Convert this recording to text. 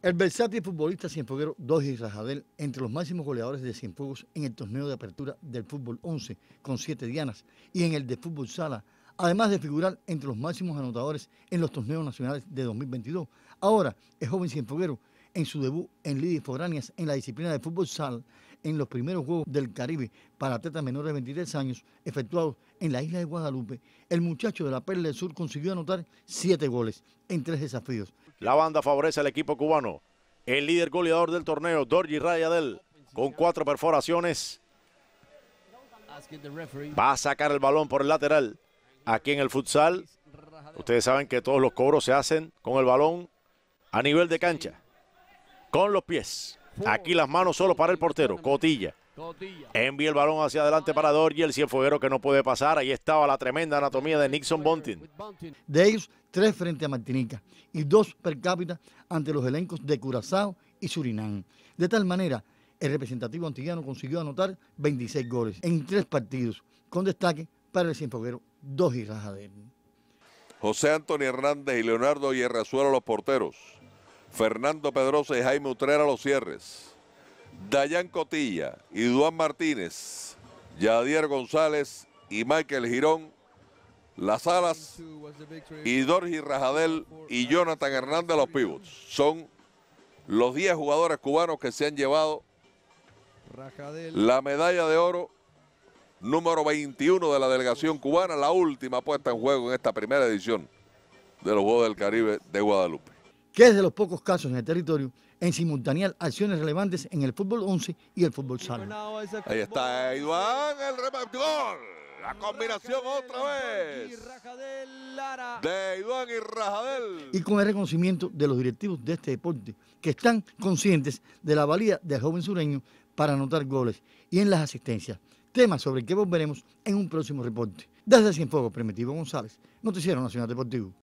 El versátil futbolista cienfueguero Doji Rajadel, entre los máximos goleadores de Cienfuegos en el torneo de apertura del fútbol 11 con siete dianas y en el de fútbol sala, además de figurar entre los máximos anotadores en los torneos nacionales de 2022. Ahora es joven cienfueguero en su debut en Lidia Foráneas en la disciplina de fútbol sal en los primeros Juegos del Caribe para atletas menores de 23 años efectuados en la isla de Guadalupe, el muchacho de la Perla del Sur consiguió anotar siete goles en tres desafíos. La banda favorece al equipo cubano. El líder goleador del torneo, Dorji Rayadel, con cuatro perforaciones, va a sacar el balón por el lateral. Aquí en el futsal, ustedes saben que todos los cobros se hacen con el balón a nivel de cancha con los pies. Aquí las manos solo para el portero. Cotilla. Envía el balón hacia adelante para Dorje, el cienfoguero que no puede pasar. Ahí estaba la tremenda anatomía de Nixon Bontin. De ellos, tres frente a Martinica y dos per cápita ante los elencos de Curazao y Surinam. De tal manera, el representativo antillano consiguió anotar 26 goles en tres partidos, con destaque para el cienfoguero dos y Rajadén. José Antonio Hernández y Leonardo Hierrazuelo, los porteros. Fernando Pedrosa y Jaime Utrera los cierres. Dayan Cotilla y Duan Martínez, Yadier González y Michael Girón, Las Alas y Dorji Rajadel y Jonathan Hernández los pivots. Son los 10 jugadores cubanos que se han llevado la medalla de oro número 21 de la delegación cubana, la última puesta en juego en esta primera edición de los Juegos del Caribe de Guadalupe que es de los pocos casos en el territorio en simultanear acciones relevantes en el fútbol 11 y el fútbol sala. Ahí está Iván, el repartidor. La combinación otra vez de Iván y Rajadel. Y con el reconocimiento de los directivos de este deporte, que están conscientes de la valía del joven sureño para anotar goles y en las asistencias. Tema sobre el que volveremos en un próximo reporte. Desde Cienfuegos, Primitivo González, Noticiero Nacional Deportivo.